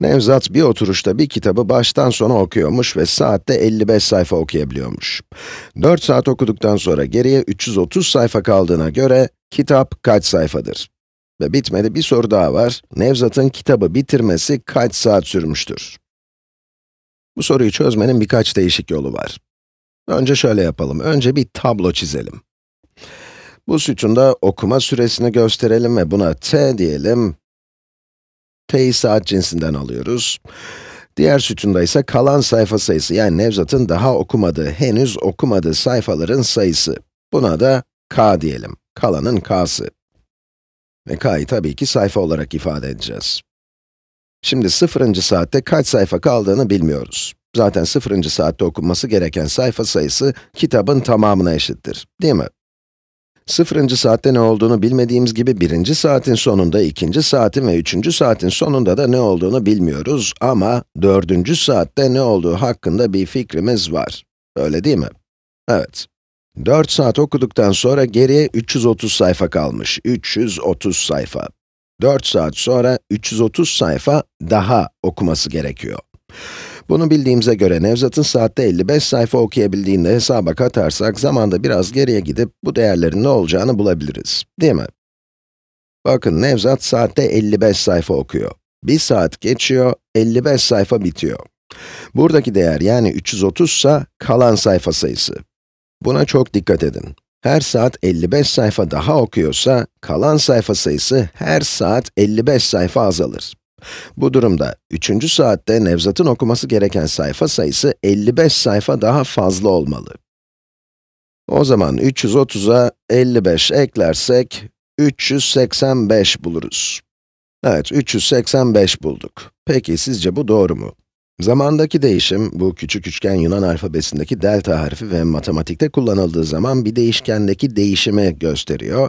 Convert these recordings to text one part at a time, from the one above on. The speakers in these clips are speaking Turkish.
Nevzat bir oturuşta bir kitabı baştan sona okuyormuş ve saatte 55 sayfa okuyabiliyormuş. 4 saat okuduktan sonra geriye 330 sayfa kaldığına göre kitap kaç sayfadır? Ve bitmedi bir soru daha var. Nevzat'ın kitabı bitirmesi kaç saat sürmüştür? Bu soruyu çözmenin birkaç değişik yolu var. Önce şöyle yapalım. Önce bir tablo çizelim. Bu sütunda okuma süresini gösterelim ve buna t diyelim T'yi saat cinsinden alıyoruz. Diğer sütunda ise kalan sayfa sayısı, yani Nevzat'ın daha okumadığı, henüz okumadığı sayfaların sayısı. Buna da k diyelim, kalanın k'sı. Ve k'yı tabii ki sayfa olarak ifade edeceğiz. Şimdi sıfırıncı saatte kaç sayfa kaldığını bilmiyoruz. Zaten sıfırıncı saatte okunması gereken sayfa sayısı kitabın tamamına eşittir, değil mi? Sıfırıncı saatte ne olduğunu bilmediğimiz gibi birinci saatin sonunda, ikinci saatin ve üçüncü saatin sonunda da ne olduğunu bilmiyoruz ama dördüncü saatte ne olduğu hakkında bir fikrimiz var. Öyle değil mi? Evet. 4 saat okuduktan sonra geriye 330 sayfa kalmış. 330 sayfa. 4 saat sonra 330 sayfa daha okuması gerekiyor. Bunu bildiğimize göre Nevzat'ın saatte 55 sayfa okuyabildiğinde hesaba katarsak, zamanda biraz geriye gidip bu değerlerin ne olacağını bulabiliriz, değil mi? Bakın Nevzat saatte 55 sayfa okuyor. 1 saat geçiyor, 55 sayfa bitiyor. Buradaki değer yani 330 ise kalan sayfa sayısı. Buna çok dikkat edin. Her saat 55 sayfa daha okuyorsa, kalan sayfa sayısı her saat 55 sayfa azalır. Bu durumda 3. saatte Nevzat'ın okuması gereken sayfa sayısı 55 sayfa daha fazla olmalı. O zaman 330'a 55 eklersek 385 buluruz. Evet, 385 bulduk. Peki sizce bu doğru mu? Zamandaki değişim, bu küçük üçgen Yunan alfabesindeki delta harfi ve matematikte kullanıldığı zaman bir değişkendeki değişimi gösteriyor.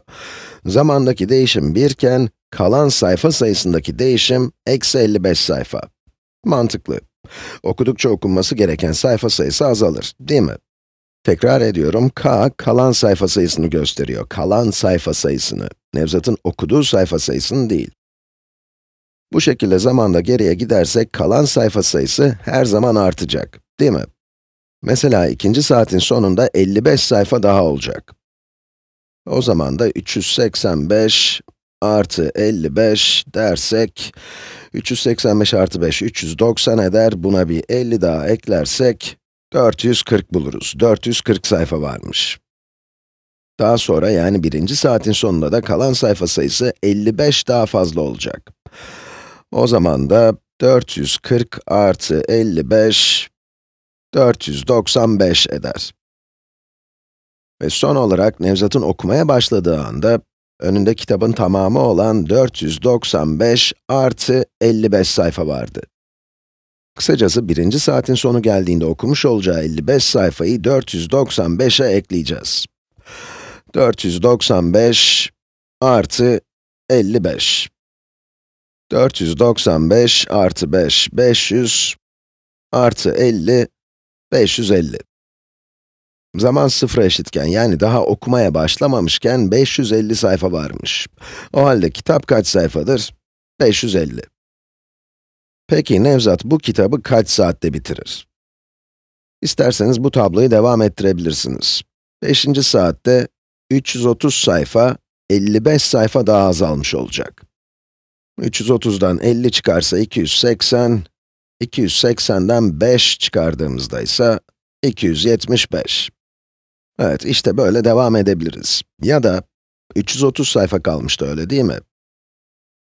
Zamandaki değişim 1 iken, Kalan sayfa sayısındaki değişim, eksi 55 sayfa. Mantıklı. Okudukça okunması gereken sayfa sayısı azalır, değil mi? Tekrar ediyorum, k, kalan sayfa sayısını gösteriyor. Kalan sayfa sayısını. Nevzat'ın okuduğu sayfa sayısını değil. Bu şekilde zamanda geriye gidersek, kalan sayfa sayısı her zaman artacak, değil mi? Mesela ikinci saatin sonunda 55 sayfa daha olacak. O zaman da 385, artı 55 dersek, 385 artı 5, 390 eder. Buna bir 50 daha eklersek, 440 buluruz. 440 sayfa varmış. Daha sonra yani birinci saatin sonunda da kalan sayfa sayısı 55 daha fazla olacak. O zaman da 440 artı 55, 495 eder. Ve son olarak Nevzat'ın okumaya başladığı anda önünde kitabın tamamı olan 495 artı 55 sayfa vardı. Kısacası birinci saatin sonu geldiğinde okumuş olacağı 55 sayfayı 495'e ekleyeceğiz. 495 artı 55. 495 artı 5, 500 artı 50, 550. Zaman sıfıra eşitken yani daha okumaya başlamamışken 550 sayfa varmış. O halde kitap kaç sayfadır? 550. Peki Nevzat bu kitabı kaç saatte bitirir? İsterseniz bu tabloyu devam ettirebilirsiniz. 5. saatte 330 sayfa, 55 sayfa daha azalmış olacak. 330'dan 50 çıkarsa 280, 280'den 5 çıkardığımızda ise 275. Evet, işte böyle devam edebiliriz. Ya da 330 sayfa kalmıştı öyle değil mi?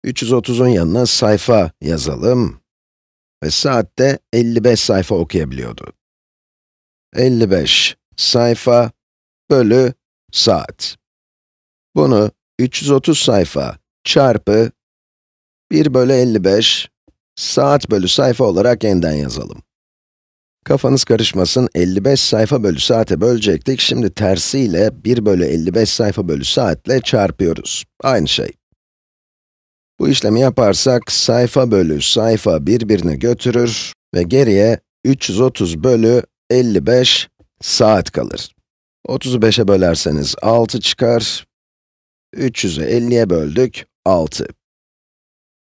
330'un yanına sayfa yazalım ve saatte 55 sayfa okuyabiliyordu. 55 sayfa bölü saat. Bunu 330 sayfa çarpı 1 bölü 55 saat bölü sayfa olarak yeniden yazalım. Kafanız karışmasın, 55 sayfa bölü saate bölecektik. Şimdi tersiyle 1 bölü 55 sayfa bölü saatle çarpıyoruz. Aynı şey. Bu işlemi yaparsak, sayfa bölü sayfa birbirini götürür ve geriye 330 bölü 55 saat kalır. 35'e bölerseniz 6 çıkar. 300'ü 50'ye böldük, 6.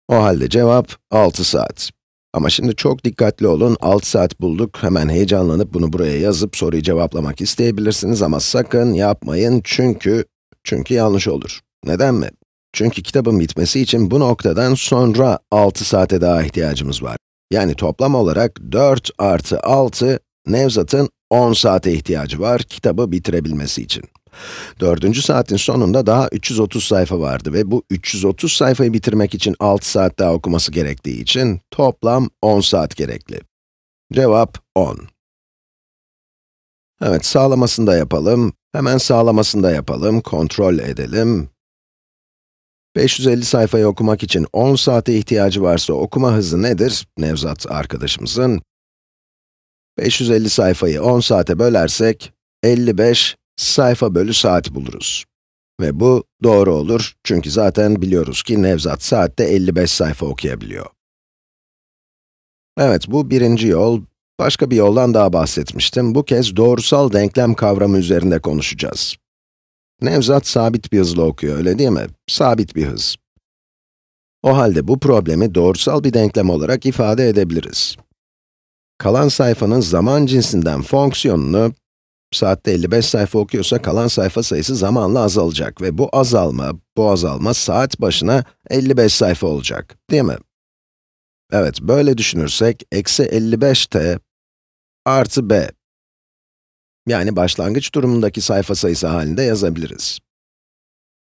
O halde cevap 6 saat. Ama şimdi çok dikkatli olun, 6 saat bulduk, hemen heyecanlanıp bunu buraya yazıp soruyu cevaplamak isteyebilirsiniz ama sakın yapmayın çünkü, çünkü yanlış olur. Neden mi? Çünkü kitabın bitmesi için bu noktadan sonra 6 saate daha ihtiyacımız var. Yani toplam olarak 4 artı 6, Nevzat'ın 10 saate ihtiyacı var kitabı bitirebilmesi için. Dördüncü saatin sonunda daha 330 sayfa vardı ve bu 330 sayfayı bitirmek için 6 saat daha okuması gerektiği için toplam 10 saat gerekli. Cevap 10. Evet, sağlamasını da yapalım. Hemen sağlamasını da yapalım, kontrol edelim. 550 sayfayı okumak için 10 saate ihtiyacı varsa okuma hızı nedir? Nevzat arkadaşımızın. 550 sayfayı 10 saate bölersek, 55 sayfa bölü saat buluruz. Ve bu doğru olur çünkü zaten biliyoruz ki Nevzat saatte 55 sayfa okuyabiliyor. Evet, bu birinci yol. Başka bir yoldan daha bahsetmiştim. Bu kez doğrusal denklem kavramı üzerinde konuşacağız. Nevzat sabit bir hızla okuyor, öyle değil mi? Sabit bir hız. O halde bu problemi doğrusal bir denklem olarak ifade edebiliriz. Kalan sayfanın zaman cinsinden fonksiyonunu Saatte 55 sayfa okuyorsa kalan sayfa sayısı zamanla azalacak ve bu azalma, bu azalma saat başına 55 sayfa olacak, değil mi? Evet, böyle düşünürsek, eksi 55t artı b. Yani başlangıç durumundaki sayfa sayısı halinde yazabiliriz.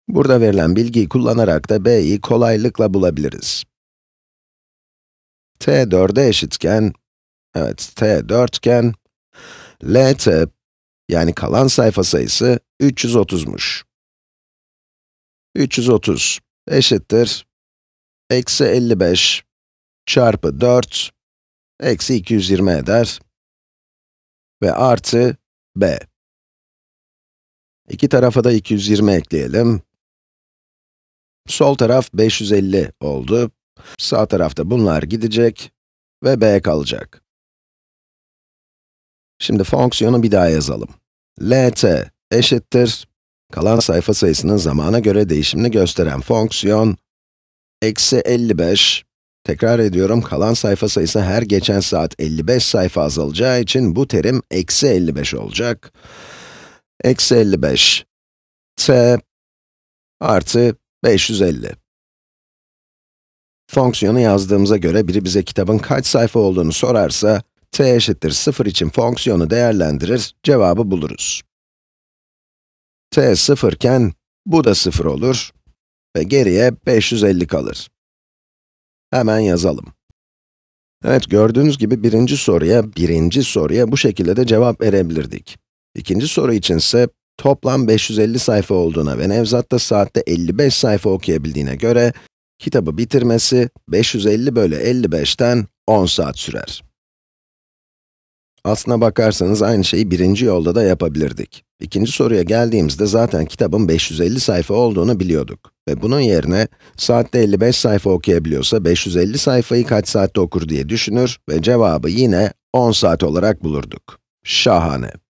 Burada verilen bilgiyi kullanarak da b'yi kolaylıkla bulabiliriz. t 4'e eşitken, evet t 4 iken, lt yani kalan sayfa sayısı 330'muş. 330 eşittir eksi 55 çarpı 4 eksi 220 eder ve artı b. İki tarafa da 220 ekleyelim. Sol taraf 550 oldu. Sağ tarafta bunlar gidecek ve b kalacak. Şimdi fonksiyonu bir daha yazalım. Lt eşittir, kalan sayfa sayısının zamana göre değişimini gösteren fonksiyon, eksi 55, tekrar ediyorum, kalan sayfa sayısı her geçen saat 55 sayfa azalacağı için bu terim eksi 55 olacak. Eksi 55, t artı 550. Fonksiyonu yazdığımıza göre biri bize kitabın kaç sayfa olduğunu sorarsa, t eşittir 0 için fonksiyonu değerlendirir, cevabı buluruz. t 0 iken, bu da 0 olur ve geriye 550 kalır. Hemen yazalım. Evet, gördüğünüz gibi birinci soruya, birinci soruya bu şekilde de cevap verebilirdik. İkinci soru için ise toplam 550 sayfa olduğuna ve Nevzat da saatte 55 sayfa okuyabildiğine göre, kitabı bitirmesi 550 bölü 55'ten 10 saat sürer. Aslına bakarsanız aynı şeyi birinci yolda da yapabilirdik. İkinci soruya geldiğimizde zaten kitabın 550 sayfa olduğunu biliyorduk. Ve bunun yerine, saatte 55 sayfa okuyabiliyorsa 550 sayfayı kaç saatte okur diye düşünür ve cevabı yine 10 saat olarak bulurduk. Şahane.